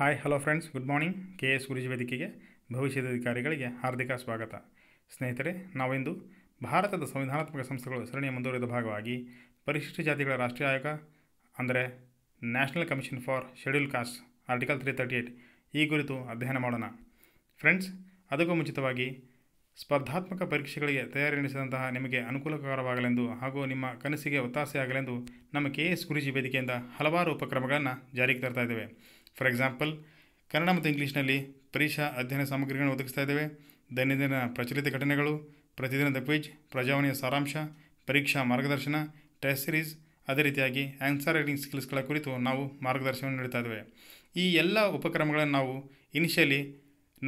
hi hello friends good morning K S Guruji ವೇದಿಕೆಗೆ ಭವಿಷ್ಯದ ಅಧಿಕಾರಿಗಳಿಗೆ ಹಾರ್ದಿಕ ಸ್ವಾಗತ ಸ್ನೇಹಿತರೆ ನಾವಿಂದು ಭಾರತದ ಸಂವಿಧಾನಾತ್ಮಕ ಸಂಸ್ಥೆಗಳು ಸರಣಿಯ ಮುಂದುವರಿದ ಭಾಗವಾಗಿ ಪರಿಶಿಷ್ಟ ಜಾತಿಗಳ ರಾಷ್ಟ್ರೀಯ ಆಯೋಗ ಅಂದರೆ national commission for schedule caste article three thirty eight ಈ ಕುರಿತು ಅಧ್ಯಯನ ಮಾಡೋಣ ಫ್ರೆಂಡ್ಸ್ ಅದಕ್ಕೂ ಮುಂಚಿತವಾಗಿ ಸ್ಪರ್ಧಾತ್ಮಕ ಪರೀಕ್ಷೆಗಳಿಗೆ ತಯಾರಿ ನಡೆಸಿದಂತಹ ನಿಮಗೆ ಅನುಕೂಲಕರವಾಗಲೆಂದು ಹಾಗೂ ನಿಮ್ಮ ಕನಸಿಗೆ ಒತ್ತಾಸೆಯಾಗಲೆಂದು ನಮ್ಮ ಕೆ ಎಸ್ ಗುರುಜಿ ವೇದಿಕೆಯಿಂದ ಹಲವಾರು ಉಪಕ್ರಮಗಳನ್ನು ಜಾರಿಗೆ ತರ್ತಾ ಇದ್ದೇವೆ ಫಾರ್ ಎಕ್ಸಾಂಪಲ್ ಕನ್ನಡ ಮತ್ತು ಇಂಗ್ಲೀಷ್ನಲ್ಲಿ ಪರೀಕ್ಷಾ ಅಧ್ಯಯನ ಸಾಮಗ್ರಿಗಳನ್ನು ಒದಗಿಸ್ತಾ ಇದ್ದೇವೆ ದೈನಂದಿನ ಪ್ರಚಲಿತ ಘಟನೆಗಳು ಪ್ರತಿದಿನದ ಕ್ವಿಜ್ ಪ್ರಜಾವಾಣಿಯ ಸಾರಾಂಶ ಪರೀಕ್ಷಾ ಮಾರ್ಗದರ್ಶನ ಟೆಸ್ಟ್ ಸಿರೀಸ್ ಅದೇ ರೀತಿಯಾಗಿ ಆನ್ಸರ್ ರೈಟಿಂಗ್ ಸ್ಕಿಲ್ಸ್ಗಳ ಕುರಿತು ನಾವು ಮಾರ್ಗದರ್ಶನ ನೀಡ್ತಾ ಇದ್ದೇವೆ ಈ ಎಲ್ಲ ಉಪಕ್ರಮಗಳನ್ನು ನಾವು ಇನಿಷಿಯಲಿ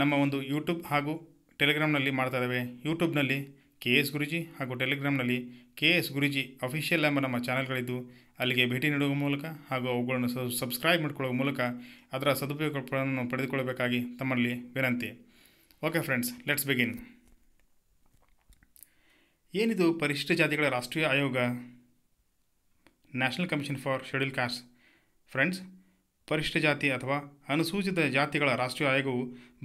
ನಮ್ಮ ಒಂದು ಯೂಟ್ಯೂಬ್ ಹಾಗೂ ಟೆಲಿಗ್ರಾಮ್ನಲ್ಲಿ ಮಾಡ್ತಾ ಇದ್ದೇವೆ ಯೂಟ್ಯೂಬ್ನಲ್ಲಿ ಕೆ ಎಸ್ ಗುರುಜಿ ಹಾಗೂ ಟೆಲಿಗ್ರಾಮ್ನಲ್ಲಿ ಕೆ ಎಸ್ ಗುರುಜಿ ಅಫಿಷಿಯಲ್ ಎಂಬ ನಮ್ಮ ಚಾನೆಲ್ಗಳಿದ್ದು ಅಲ್ಲಿಗೆ ಭೇಟಿ ನೀಡುವ ಮೂಲಕ ಹಾಗೂ ಅವುಗಳನ್ನು ಸಬ್ಸ್ಕ್ರೈಬ್ ಮಾಡಿಕೊಳ್ಳುವ ಮೂಲಕ ಅದರ ಸದುಪಯೋಗಗಳನ್ನು ಪಡೆದುಕೊಳ್ಳಬೇಕಾಗಿ ತಮ್ಮಲ್ಲಿ ವಿನಂತಿ ಓಕೆ ಫ್ರೆಂಡ್ಸ್ ಲೆಟ್ಸ್ ಬಿಗಿನ್ ಏನಿದು ಪರಿಶಿಷ್ಟ ಜಾತಿಗಳ ರಾಷ್ಟ್ರೀಯ ಆಯೋಗ national commission for schedule caste friends ಪರಿಶಿಷ್ಟ ಜಾತಿ ಅಥವಾ ಅನುಸೂಚಿತ ಜಾತಿಗಳ ರಾಷ್ಟ್ರೀಯ ಆಯೋಗವು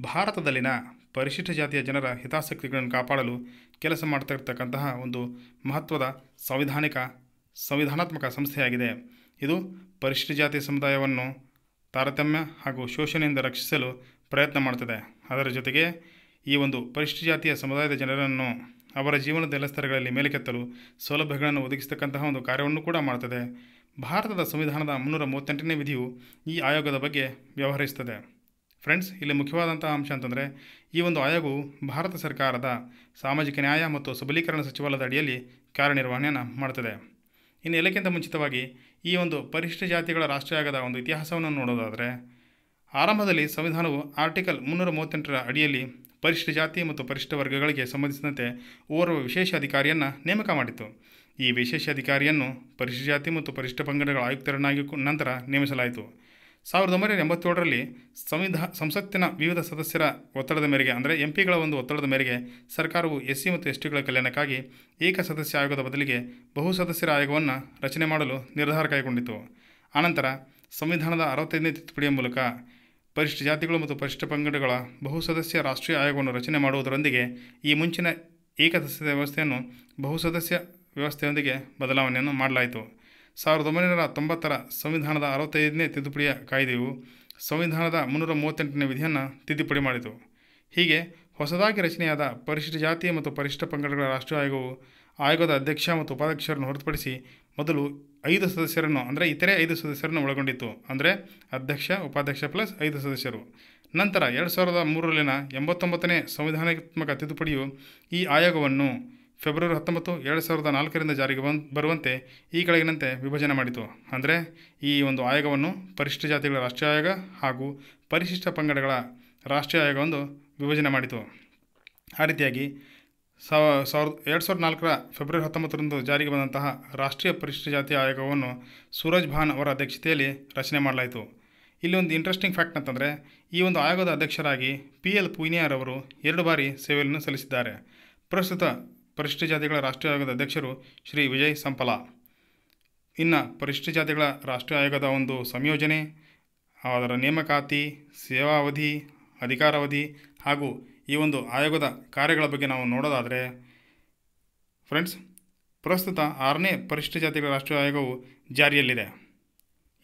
ಭಾರತದಲ್ಲಿನ ಪರಿಶಿಷ್ಟ ಜಾತಿಯ ಜನರ ಹಿತಾಸಕ್ತಿಗಳನ್ನು ಕಾಪಾಡಲು ಕೆಲಸ ಮಾಡ್ತಿರತಕ್ಕಂತಹ ಒಂದು ಮಹತ್ವದ ಸಂವಿಧಾನಿಕ ಸಂವಿಧಾನಾತ್ಮಕ ಸಂಸ್ಥೆಯಾಗಿದೆ ಇದು ಪರಿಶಿಷ್ಟ ಜಾತಿ ಸಮುದಾಯವನ್ನು ತಾರತಮ್ಯ ಹಾಗೂ ಶೋಷಣೆಯಿಂದ ರಕ್ಷಿಸಲು ಪ್ರಯತ್ನ ಮಾಡುತ್ತದೆ ಅದರ ಜೊತೆಗೆ ಈ ಒಂದು ಪರಿಶಿಷ್ಟ ಜಾತಿಯ ಸಮುದಾಯದ ಜನರನ್ನು ಅವರ ಜೀವನದ ಎಲ್ಲ ಮೇಲೆ ಮೇಲೆಕೆತ್ತಲು ಸೌಲಭ್ಯಗಳನ್ನು ಒದಗಿಸತಕ್ಕಂತಹ ಒಂದು ಕಾರ್ಯವನ್ನು ಕೂಡ ಮಾಡುತ್ತದೆ ಭಾರತದ ಸಂವಿಧಾನದ ಮುನ್ನೂರ ಮೂವತ್ತೆಂಟನೇ ವಿಧಿಯು ಈ ಆಯೋಗದ ಬಗ್ಗೆ ವ್ಯವಹರಿಸುತ್ತದೆ ಫ್ರೆಂಡ್ಸ್ ಇಲ್ಲಿ ಮುಖ್ಯವಾದಂತಹ ಅಂಶ ಅಂತಂದರೆ ಈ ಒಂದು ಆಯೋಗವು ಭಾರತ ಸರ್ಕಾರದ ಸಾಮಾಜಿಕ ನ್ಯಾಯ ಮತ್ತು ಸಬಲೀಕರಣ ಸಚಿವಾಲಯದ ಅಡಿಯಲ್ಲಿ ಕಾರ್ಯನಿರ್ವಹಣೆಯನ್ನು ಮಾಡುತ್ತದೆ ಇನ್ನು ಎಲ್ಲಕ್ಕಿಂತ ಮುಂಚಿತವಾಗಿ ಈ ಒಂದು ಪರಿಶಿಷ್ಟ ಜಾತಿಗಳ ರಾಷ್ಟ್ರೀಯ ಆಯೋಗದ ಒಂದು ಇತಿಹಾಸವನ್ನು ನೋಡೋದಾದರೆ ಆರಂಭದಲ್ಲಿ ಸಂವಿಧಾನವು ಆರ್ಟಿಕಲ್ ಮುನ್ನೂರ ಮೂವತ್ತೆಂಟರ ಅಡಿಯಲ್ಲಿ ಪರಿಶಿಷ್ಟ ಜಾತಿ ಮತ್ತು ಪರಿಶಿಷ್ಟ ವರ್ಗಗಳಿಗೆ ಸಂಬಂಧಿಸಿದಂತೆ ಓರ್ವ ವಿಶೇಷ ಅಧಿಕಾರಿಯನ್ನು ನೇಮಕ ಮಾಡಿತ್ತು ಈ ವಿಶೇಷ ಅಧಿಕಾರಿಯನ್ನು ಪರಿಶಿಷ್ಟ ಜಾತಿ ಮತ್ತು ಪರಿಶಿಷ್ಟ ಪಂಗಡಗಳ ಆಯುಕ್ತರನ್ನಾಗಿ ನಂತರ ನೇಮಿಸಲಾಯಿತು ಸಾವಿರದ ಒಂಬೈನೂರ ಎಂಬತ್ತೇಳರಲ್ಲಿ ಸಂವಿಧಾ ಸಂಸತ್ತಿನ ವಿವಿಧ ಸದಸ್ಯರ ಒತ್ತಡದ ಮೇರೆಗೆ ಅಂದರೆ ಪಿಗಳ ಒಂದು ಒತ್ತಡದ ಮೇರೆಗೆ ಸರ್ಕಾರವು ಎಸ್ ಸಿ ಮತ್ತು ಎಸ್ ಟಿಗಳ ಕಲ್ಯಾಣಕ್ಕಾಗಿ ಏಕ ಸದಸ್ಯ ಆಯೋಗದ ಬದಲಿಗೆ ಬಹು ಸದಸ್ಯರ ಆಯೋಗವನ್ನು ರಚನೆ ಮಾಡಲು ನಿರ್ಧಾರ ಕೈಗೊಂಡಿತು ಆನಂತರ ಸಂವಿಧಾನದ ಅರವತ್ತೈದನೇ ತಿದ್ದುಪಡಿಯ ಮೂಲಕ ಪರಿಶಿಷ್ಟ ಜಾತಿಗಳು ಮತ್ತು ಪರಿಶಿಷ್ಟ ಪಂಗಡಗಳ ಬಹು ಸದಸ್ಯ ರಾಷ್ಟ್ರೀಯ ಆಯೋಗವನ್ನು ರಚನೆ ಮಾಡುವುದರೊಂದಿಗೆ ಈ ಮುಂಚಿನ ಏಕಸದಸ್ಯ ವ್ಯವಸ್ಥೆಯನ್ನು ಬಹು ಸದಸ್ಯ ವ್ಯವಸ್ಥೆಯೊಂದಿಗೆ ಬದಲಾವಣೆಯನ್ನು ಮಾಡಲಾಯಿತು ಸಾವಿರದ ಒಂಬೈನೂರ ತೊಂಬತ್ತರ ಸಂವಿಧಾನದ ಅರವತ್ತೈದನೇ ತಿದ್ದುಪಡಿಯ ಕಾಯ್ದೆಯು ಸಂವಿಧಾನದ ಮುನ್ನೂರ ಮೂವತ್ತೆಂಟನೇ ವಿಧಿಯನ್ನು ತಿದ್ದುಪಡಿ ಮಾಡಿತು ಹೀಗೆ ಹೊಸದಾಗಿ ರಚನೆಯಾದ ಪರಿಶಿಷ್ಟ ಜಾತಿ ಮತ್ತು ಪರಿಶಿಷ್ಟ ಪಂಗಡಗಳ ರಾಷ್ಟ್ರೀಯ ಆಯೋಗವು ಆಯೋಗದ ಅಧ್ಯಕ್ಷ ಮತ್ತು ಉಪಾಧ್ಯಕ್ಷರನ್ನು ಹೊರತುಪಡಿಸಿ ಮೊದಲು ಐದು ಸದಸ್ಯರನ್ನು ಅಂದರೆ ಇತರೆ ಐದು ಸದಸ್ಯರನ್ನು ಒಳಗೊಂಡಿತ್ತು ಅಂದರೆ ಅಧ್ಯಕ್ಷ ಉಪಾಧ್ಯಕ್ಷ ಪ್ಲಸ್ ಐದು ಸದಸ್ಯರು ನಂತರ ಎರಡು ಸಾವಿರದ ಮೂರರಲ್ಲಿನ ಎಂಬತ್ತೊಂಬತ್ತನೇ ಸಂವಿಧಾನಾತ್ಮಕ ತಿದ್ದುಪಡಿಯು ಈ ಆಯೋಗವನ್ನು ಫೆಬ್ರವರಿ ಹತ್ತೊಂಬತ್ತು ಎರಡು ಸಾವಿರದ ನಾಲ್ಕರಿಂದ ಜಾರಿಗೆ ಬಂದ್ ಬರುವಂತೆ ಈ ಕೆಳಗಿನಂತೆ ವಿಭಜನೆ ಮಾಡಿತು ಅಂದರೆ ಈ ಒಂದು ಆಯೋಗವನ್ನು ಪರಿಶಿಷ್ಟ ಜಾತಿಗಳ ರಾಷ್ಟ್ರೀಯ ಆಯೋಗ ಹಾಗೂ ಪರಿಶಿಷ್ಟ ಪಂಗಡಗಳ ರಾಷ್ಟ್ರೀಯ ಆಯೋಗವೊಂದು ವಿಭಜನೆ ಮಾಡಿತು ಆ ರೀತಿಯಾಗಿ ಸಾವ ಸಾವಿರದ ಎರಡು ಸಾವಿರದ ನಾಲ್ಕರ ಫೆಬ್ರವರಿ ಹತ್ತೊಂಬತ್ತರಂದು ಜಾರಿಗೆ ಬಂದಂತಹ ರಾಷ್ಟ್ರೀಯ ಪರಿಶಿಷ್ಟ ಜಾತಿ ಆಯೋಗವನ್ನು ಸೂರಜ್ ಭಾನ್ ಅವರ ಅಧ್ಯಕ್ಷತೆಯಲ್ಲಿ ರಚನೆ ಮಾಡಲಾಯಿತು ಇಲ್ಲಿ ಒಂದು ಇಂಟ್ರೆಸ್ಟಿಂಗ್ ಫ್ಯಾಕ್ಟ್ ಅಂತಂದರೆ ಈ ಒಂದು ಆಯೋಗದ ಅಧ್ಯಕ್ಷರಾಗಿ ಪಿ ಎಲ್ ಅವರು ಎರಡು ಬಾರಿ ಸೇವೆಯನ್ನು ಸಲ್ಲಿಸಿದ್ದಾರೆ ಪ್ರಸ್ತುತ ಪರಿಷ್ಠ ಜಾತಿಗಳ ರಾಷ್ಟ್ರೀಯ ಆಯೋಗದ ಅಧ್ಯಕ್ಷರು ಶ್ರೀ ವಿಜಯ್ ಸಂಪಲ ಇನ್ನು ಪರಿಷ್ಠ ಜಾತಿಗಳ ರಾಷ್ಟ್ರೀಯ ಆಯೋಗದ ಒಂದು ಸಂಯೋಜನೆ ಅದರ ನೇಮಕಾತಿ ಸೇವಾವಧಿ ಅಧಿಕಾರಾವಧಿ ಹಾಗೂ ಈ ಒಂದು ಆಯೋಗದ ಕಾರ್ಯಗಳ ಬಗ್ಗೆ ನಾವು ನೋಡೋದಾದರೆ ಫ್ರೆಂಡ್ಸ್ ಪ್ರಸ್ತುತ ಆರನೇ ಪರಿಷ್ಠ ಜಾತಿಗಳ ರಾಷ್ಟ್ರೀಯ ಆಯೋಗವು ಜಾರಿಯಲ್ಲಿದೆ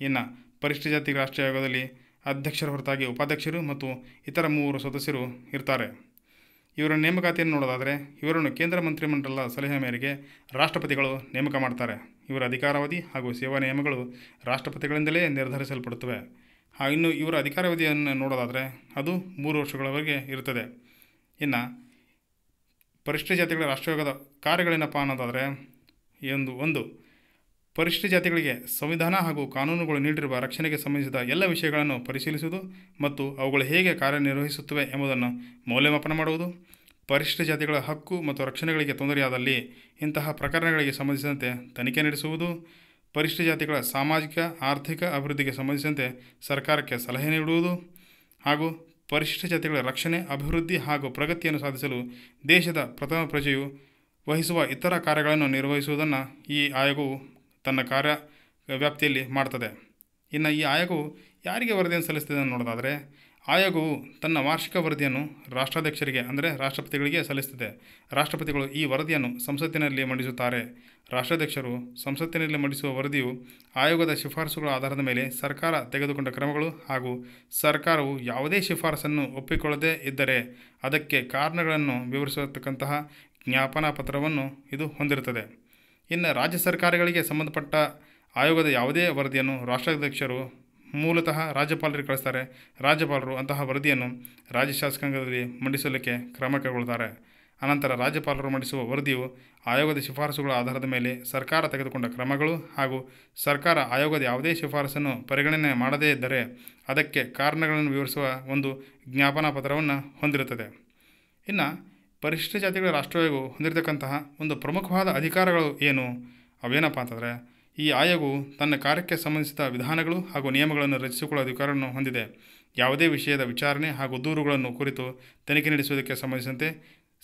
ಇನ್ನು ಪರಿಷ್ಠ ಜಾತಿಗಳ ರಾಷ್ಟ್ರೀಯ ಆಯೋಗದಲ್ಲಿ ಅಧ್ಯಕ್ಷರ ಹೊರತಾಗಿ ಉಪಾಧ್ಯಕ್ಷರು ಮತ್ತು ಇತರ ಮೂವರು ಸದಸ್ಯರು ಇರ್ತಾರೆ ಇವರ ನೇಮಕಾತಿಯನ್ನು ನೋಡೋದಾದರೆ ಇವರನ್ನು ಕೇಂದ್ರ ಮಂತ್ರಿಮಂಡಲದ ಸಲಹೆ ಮೇರೆಗೆ ರಾಷ್ಟ್ರಪತಿಗಳು ನೇಮಕ ಮಾಡ್ತಾರೆ ಇವರ ಅಧಿಕಾರಾವಧಿ ಹಾಗೂ ಸೇವಾ ನಿಯಮಗಳು ರಾಷ್ಟ್ರಪತಿಗಳಿಂದಲೇ ನಿರ್ಧರಿಸಲ್ಪಡುತ್ತವೆ ಇನ್ನು ಇವರ ಅಧಿಕಾರಾವಧಿಯನ್ನು ನೋಡೋದಾದರೆ ಅದು ಮೂರು ವರ್ಷಗಳವರೆಗೆ ಇರುತ್ತದೆ ಇನ್ನು ಪರಿಶಿಷ್ಟ ಜಾತಿಗಳ ರಾಷ್ಟ್ರಯೋಗದ ಕಾರ್ಯಗಳೇನಪ್ಪ ಅನ್ನೋದಾದರೆ ಒಂದು ಒಂದು ಪರಿಶಿಷ್ಟ ಜಾತಿಗಳಿಗೆ ಸಂವಿಧಾನ ಹಾಗೂ ಕಾನೂನುಗಳು ನೀಡಿರುವ ರಕ್ಷಣೆಗೆ ಸಂಬಂಧಿಸಿದ ಎಲ್ಲ ವಿಷಯಗಳನ್ನು ಪರಿಶೀಲಿಸುವುದು ಮತ್ತು ಅವುಗಳು ಹೇಗೆ ಕಾರ್ಯನಿರ್ವಹಿಸುತ್ತವೆ ಎಂಬುದನ್ನು ಮೌಲ್ಯಮಾಪನ ಮಾಡುವುದು ಪರಿಶಿಷ್ಟ ಜಾತಿಗಳ ಹಕ್ಕು ಮತ್ತು ರಕ್ಷಣೆಗಳಿಗೆ ತೊಂದರೆಯಾದಲ್ಲಿ ಇಂತಹ ಪ್ರಕರಣಗಳಿಗೆ ಸಂಬಂಧಿಸಿದಂತೆ ತನಿಖೆ ನಡೆಸುವುದು ಪರಿಶಿಷ್ಟ ಜಾತಿಗಳ ಸಾಮಾಜಿಕ ಆರ್ಥಿಕ ಅಭಿವೃದ್ಧಿಗೆ ಸಂಬಂಧಿಸಿದಂತೆ ಸರ್ಕಾರಕ್ಕೆ ಸಲಹೆ ನೀಡುವುದು ಹಾಗೂ ಪರಿಶಿಷ್ಟ ಜಾತಿಗಳ ರಕ್ಷಣೆ ಅಭಿವೃದ್ಧಿ ಹಾಗೂ ಪ್ರಗತಿಯನ್ನು ಸಾಧಿಸಲು ದೇಶದ ಪ್ರಥಮ ಪ್ರಜೆಯು ವಹಿಸುವ ಇತರ ಕಾರ್ಯಗಳನ್ನು ನಿರ್ವಹಿಸುವುದನ್ನು ಈ ಆಯೋಗವು ತನ್ನ ಕಾರ್ಯ ವ್ಯಾಪ್ತಿಯಲ್ಲಿ ಮಾಡ್ತದೆ ಇನ್ನು ಈ ಆಯೋಗವು ಯಾರಿಗೆ ವರದಿಯನ್ನು ಸಲ್ಲಿಸ್ತದೆ ನೋಡೋದಾದರೆ ಆಯೋಗವು ತನ್ನ ವಾರ್ಷಿಕ ವರದಿಯನ್ನು ರಾಷ್ಟ್ರಾಧ್ಯಕ್ಷರಿಗೆ ಅಂದರೆ ರಾಷ್ಟ್ರಪತಿಗಳಿಗೆ ಸಲ್ಲಿಸುತ್ತದೆ ರಾಷ್ಟ್ರಪತಿಗಳು ಈ ವರದಿಯನ್ನು ಸಂಸತ್ತಿನಲ್ಲಿ ಮಂಡಿಸುತ್ತಾರೆ ರಾಷ್ಟ್ರಾಧ್ಯಕ್ಷರು ಸಂಸತ್ತಿನಲ್ಲಿ ಮಂಡಿಸುವ ವರದಿಯು ಆಯೋಗದ ಶಿಫಾರಸುಗಳ ಆಧಾರದ ಮೇಲೆ ಸರ್ಕಾರ ತೆಗೆದುಕೊಂಡ ಕ್ರಮಗಳು ಹಾಗೂ ಸರ್ಕಾರವು ಯಾವುದೇ ಶಿಫಾರಸನ್ನು ಒಪ್ಪಿಕೊಳ್ಳದೇ ಇದ್ದರೆ ಅದಕ್ಕೆ ಕಾರಣಗಳನ್ನು ವಿವರಿಸತಕ್ಕಂತಹ ಜ್ಞಾಪನಾ ಪತ್ರವನ್ನು ಇದು ಹೊಂದಿರುತ್ತದೆ ಇನ್ನು ರಾಜ್ಯ ಸರ್ಕಾರಗಳಿಗೆ ಸಂಬಂಧಪಟ್ಟ ಆಯೋಗದ ಯಾವುದೇ ವರದಿಯನ್ನು ರಾಷ್ಟ್ರಾಧ್ಯಕ್ಷರು ಮೂಲತಃ ರಾಜ್ಯಪಾಲರಿಗೆ ಕಳಿಸ್ತಾರೆ ರಾಜ್ಯಪಾಲರು ಅಂತಹ ವರದಿಯನ್ನು ರಾಜ್ಯ ಶಾಸಕಾಂಗದಲ್ಲಿ ಮಂಡಿಸಲಿಕ್ಕೆ ಕ್ರಮ ಕೈಗೊಳ್ತಾರೆ ಅನಂತರ ರಾಜ್ಯಪಾಲರು ಮಂಡಿಸುವ ವರದಿಯು ಆಯೋಗದ ಶಿಫಾರಸುಗಳ ಆಧಾರದ ಮೇಲೆ ಸರ್ಕಾರ ತೆಗೆದುಕೊಂಡ ಕ್ರಮಗಳು ಹಾಗೂ ಸರ್ಕಾರ ಆಯೋಗದ ಯಾವುದೇ ಶಿಫಾರಸನ್ನು ಪರಿಗಣನೆ ಮಾಡದೇ ಇದ್ದರೆ ಅದಕ್ಕೆ ಕಾರಣಗಳನ್ನು ವಿವರಿಸುವ ಒಂದು ಜ್ಞಾಪನಾ ಪತ್ರವನ್ನು ಹೊಂದಿರುತ್ತದೆ ಇನ್ನು ಪರಿಶಿಷ್ಟ ಜಾತಿಗಳ ಆಯೋಗವು ಹೊಂದಿರತಕ್ಕಂತಹ ಒಂದು ಪ್ರಮುಖವಾದ ಅಧಿಕಾರಗಳು ಏನು ಅವೇನಪ್ಪ ಅಂತಂದರೆ ಈ ಆಯೋಗವು ತನ್ನ ಕಾರ್ಯಕ್ಕೆ ಸಂಬಂಧಿಸಿದ ವಿಧಾನಗಳು ಹಾಗೂ ನಿಯಮಗಳನ್ನು ರಚಿಸಿಕೊಳ್ಳುವ ಅಧಿಕಾರವನ್ನು ಹೊಂದಿದೆ ಯಾವುದೇ ವಿಷಯದ ವಿಚಾರಣೆ ಹಾಗೂ ದೂರುಗಳನ್ನು ಕುರಿತು ತನಿಖೆ ನಡೆಸುವುದಕ್ಕೆ ಸಂಬಂಧಿಸಿದಂತೆ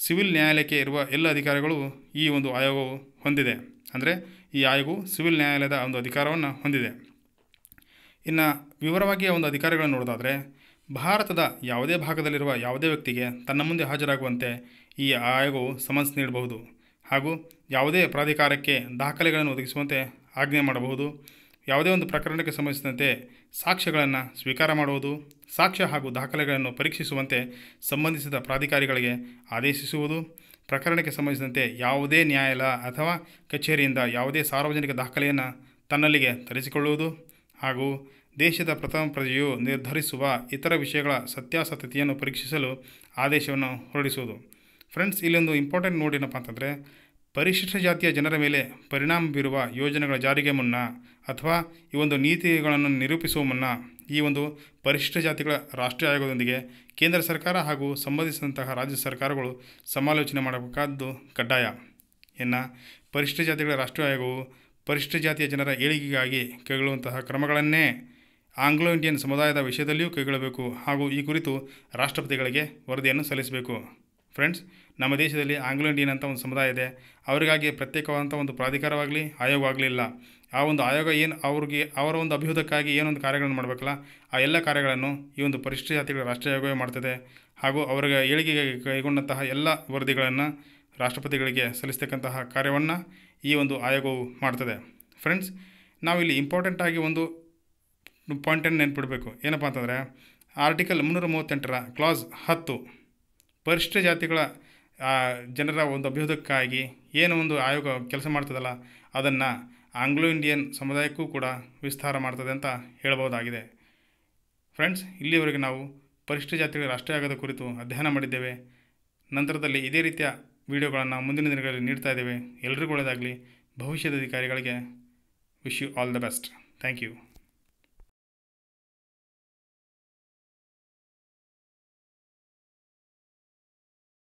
ಸಿವಿಲ್ ನ್ಯಾಯಾಲಯಕ್ಕೆ ಇರುವ ಎಲ್ಲ ಅಧಿಕಾರಗಳು ಈ ಒಂದು ಆಯೋಗವು ಹೊಂದಿದೆ ಅಂದರೆ ಈ ಆಯೋಗವು ಸಿವಿಲ್ ನ್ಯಾಯಾಲಯದ ಒಂದು ಅಧಿಕಾರವನ್ನು ಹೊಂದಿದೆ ಇನ್ನು ವಿವರವಾಗಿ ಒಂದು ಅಧಿಕಾರಗಳನ್ನು ನೋಡೋದಾದರೆ ಭಾರತದ ಯಾವುದೇ ಭಾಗದಲ್ಲಿರುವ ಯಾವುದೇ ವ್ಯಕ್ತಿಗೆ ತನ್ನ ಮುಂದೆ ಹಾಜರಾಗುವಂತೆ ಈ ಆಯೋಗವು ಸಮನ್ಸ್ ನೀಡಬಹುದು ಹಾಗೂ ಯಾವುದೇ ಪ್ರಾಧಿಕಾರಕ್ಕೆ ದಾಖಲೆಗಳನ್ನು ಒದಗಿಸುವಂತೆ ಆಜ್ಞೆ ಮಾಡಬಹುದು ಯಾವುದೇ ಒಂದು ಪ್ರಕರಣಕ್ಕೆ ಸಂಬಂಧಿಸಿದಂತೆ ಸಾಕ್ಷ್ಯಗಳನ್ನು ಸ್ವೀಕಾರ ಮಾಡುವುದು ಸಾಕ್ಷ್ಯ ಹಾಗೂ ದಾಖಲೆಗಳನ್ನು ಪರೀಕ್ಷಿಸುವಂತೆ ಸಂಬಂಧಿಸಿದ ಪ್ರಾಧಿಕಾರಿಗಳಿಗೆ ಆದೇಶಿಸುವುದು ಪ್ರಕರಣಕ್ಕೆ ಸಂಬಂಧಿಸಿದಂತೆ ಯಾವುದೇ ನ್ಯಾಯಾಲಯ ಅಥವಾ ಕಚೇರಿಯಿಂದ ಯಾವುದೇ ಸಾರ್ವಜನಿಕ ದಾಖಲೆಯನ್ನು ತನ್ನಲ್ಲಿಗೆ ತರಿಸಿಕೊಳ್ಳುವುದು ಹಾಗೂ ದೇಶದ ಪ್ರಥಮ ಪ್ರಜೆಯು ನಿರ್ಧರಿಸುವ ಇತರ ವಿಷಯಗಳ ಸತ್ಯಾಸತ್ಯತೆಯನ್ನು ಪರೀಕ್ಷಿಸಲು ಆದೇಶವನ್ನು ಹೊರಡಿಸುವುದು ಫ್ರೆಂಡ್ಸ್ ಇಲ್ಲೊಂದು ಇಂಪಾರ್ಟೆಂಟ್ ನೋಡಿ ಏನಪ್ಪ ಅಂತಂದರೆ ಪರಿಶಿಷ್ಟ ಜಾತಿಯ ಜನರ ಮೇಲೆ ಪರಿಣಾಮ ಬೀರುವ ಯೋಜನೆಗಳ ಜಾರಿಗೆ ಮುನ್ನ ಅಥವಾ ಈ ಒಂದು ನೀತಿಗಳನ್ನು ನಿರೂಪಿಸುವ ಮುನ್ನ ಈ ಒಂದು ಪರಿಶಿಷ್ಟ ಜಾತಿಗಳ ರಾಷ್ಟ್ರೀಯ ಆಯೋಗದೊಂದಿಗೆ ಕೇಂದ್ರ ಸರ್ಕಾರ ಹಾಗೂ ಸಂಬಂಧಿಸಿದಂತಹ ರಾಜ್ಯ ಸರ್ಕಾರಗಳು ಸಮಾಲೋಚನೆ ಮಾಡಬೇಕಾದ್ದು ಕಡ್ಡಾಯ ಇನ್ನು ಪರಿಶಿಷ್ಟ ಜಾತಿಗಳ ರಾಷ್ಟ್ರೀಯ ಆಯೋಗವು ಪರಿಶಿಷ್ಟ ಜಾತಿಯ ಜನರ ಏಳಿಗೆಗಾಗಿ ಕೈಗೊಳ್ಳುವಂತಹ ಕ್ರಮಗಳನ್ನೇ ಆಂಗ್ಲೋ ಇಂಡಿಯನ್ ಸಮುದಾಯದ ವಿಷಯದಲ್ಲಿಯೂ ಕೈಗೊಳ್ಳಬೇಕು ಹಾಗೂ ಈ ಕುರಿತು ರಾಷ್ಟ್ರಪತಿಗಳಿಗೆ ವರದಿಯನ್ನು ಸಲ್ಲಿಸಬೇಕು ಫ್ರೆಂಡ್ಸ್ ನಮ್ಮ ದೇಶದಲ್ಲಿ ಆಂಗ್ಲೋ ಇಂಡಿಯನ್ ಅಂತ ಒಂದು ಸಮುದಾಯ ಇದೆ ಅವರಿಗಾಗಿ ಪ್ರತ್ಯೇಕವಾದಂಥ ಒಂದು ಪ್ರಾಧಿಕಾರವಾಗಲಿ ಆಯೋಗವಾಗಲಿಲ್ಲ ಆ ಒಂದು ಆಯೋಗ ಏನು ಅವ್ರಿಗೆ ಅವರ ಒಂದು ಅಭಿವೃದ್ಧಕ್ಕಾಗಿ ಏನೊಂದು ಕಾರ್ಯಗಳನ್ನು ಮಾಡಬೇಕಲ್ಲ ಆ ಎಲ್ಲ ಕಾರ್ಯಗಳನ್ನು ಈ ಒಂದು ಪರಿಶಿಷ್ಟ ಜಾತಿಗಳ ರಾಷ್ಟ್ರೀಯ ಆಯೋಗವೇ ಮಾಡ್ತದೆ ಹಾಗೂ ಅವರಿಗೆ ಏಳಿಗೆಗೆ ಕೈಗೊಂಡಂತಹ ಎಲ್ಲ ವರದಿಗಳನ್ನು ರಾಷ್ಟ್ರಪತಿಗಳಿಗೆ ಸಲ್ಲಿಸ್ತಕ್ಕಂತಹ ಕಾರ್ಯವನ್ನು ಈ ಒಂದು ಆಯೋಗವು ಮಾಡ್ತದೆ ಫ್ರೆಂಡ್ಸ್ ನಾವಿಲ್ಲಿ ಇಂಪಾರ್ಟೆಂಟಾಗಿ ಒಂದು ಪಾಯಿಂಟನ್ನು ನೆನ್ಪಿಡಬೇಕು ಏನಪ್ಪ ಅಂತಂದರೆ ಆರ್ಟಿಕಲ್ ಮುನ್ನೂರ ಮೂವತ್ತೆಂಟರ ಕ್ಲಾಸ್ ಹತ್ತು ಪರಿಶಿಷ್ಟ ಜಾತಿಗಳ ಜನರ ಒಂದು ಅಭ್ಯುದಕ್ಕಾಗಿ ಏನು ಒಂದು ಆಯೋಗ ಕೆಲಸ ಮಾಡ್ತದಲ್ಲ ಅದನ್ನು ಆಂಗ್ಲೋ ಇಂಡಿಯನ್ ಸಮುದಾಯಕ್ಕೂ ಕೂಡ ವಿಸ್ತಾರ ಮಾಡ್ತದೆ ಅಂತ ಹೇಳ್ಬೋದಾಗಿದೆ ಫ್ರೆಂಡ್ಸ್ ಇಲ್ಲಿವರೆಗೆ ನಾವು ಪರಿಶಿಷ್ಟ ಜಾತಿಗಳ ರಾಷ್ಟ್ರೀಯ ಕುರಿತು ಅಧ್ಯಯನ ಮಾಡಿದ್ದೇವೆ ನಂತರದಲ್ಲಿ ಇದೇ ರೀತಿಯ ವಿಡಿಯೋಗಳನ್ನು ಮುಂದಿನ ದಿನಗಳಲ್ಲಿ ನೀಡ್ತಾ ಇದ್ದೇವೆ ಎಲ್ರಿಗೂ ಒಳ್ಳೆಯದಾಗಲಿ ಭವಿಷ್ಯದ ಅಧಿಕಾರಿಗಳಿಗೆ wish you all the best thank you